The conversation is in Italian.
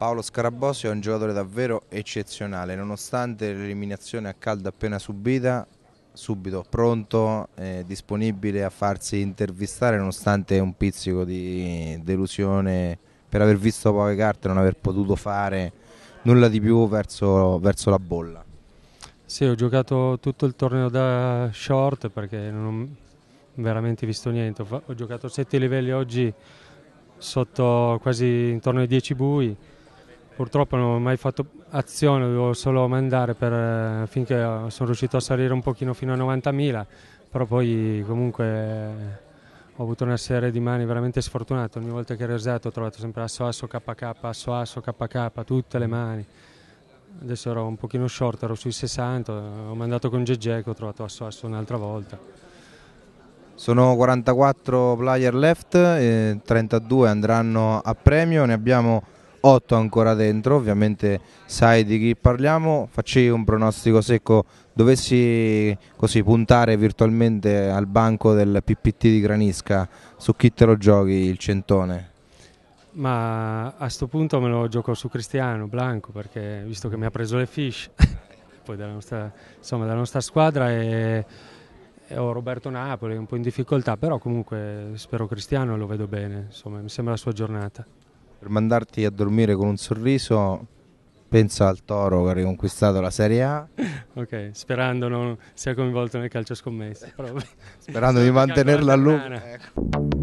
Paolo Scarabossi è un giocatore davvero eccezionale, nonostante l'eliminazione a caldo appena subita, subito pronto, eh, disponibile a farsi intervistare nonostante un pizzico di delusione per aver visto poche carte e non aver potuto fare nulla di più verso, verso la bolla. Sì, ho giocato tutto il torneo da short perché non ho veramente visto niente, ho giocato sette livelli oggi sotto quasi intorno ai 10 bui Purtroppo non ho mai fatto azione, dovevo solo mandare per, eh, finché eh, sono riuscito a salire un pochino fino a 90.000, però poi comunque ho avuto una serie di mani veramente sfortunate, ogni volta che ero esato ho trovato sempre asso asso KK, asso asso KK, tutte le mani. Adesso ero un pochino short, ero sui 60, ho mandato con GG ho trovato asso asso un'altra volta. Sono 44 player left, 32 eh, andranno a premio, ne abbiamo 8 ancora dentro, ovviamente sai di chi parliamo, facci un pronostico secco, dovessi così puntare virtualmente al banco del PPT di Granisca, su chi te lo giochi il centone? Ma a questo punto me lo gioco su Cristiano Blanco perché visto che mi ha preso le fish poi dalla nostra, insomma, dalla nostra squadra e, ho Roberto Napoli un po' in difficoltà però comunque spero Cristiano e lo vedo bene insomma mi sembra la sua giornata. Per mandarti a dormire con un sorriso, pensa al Toro che ha riconquistato la Serie A. Ok, sperando non sia coinvolto nel calcio scommesso sperando di mantenerla a lungo. Ecco.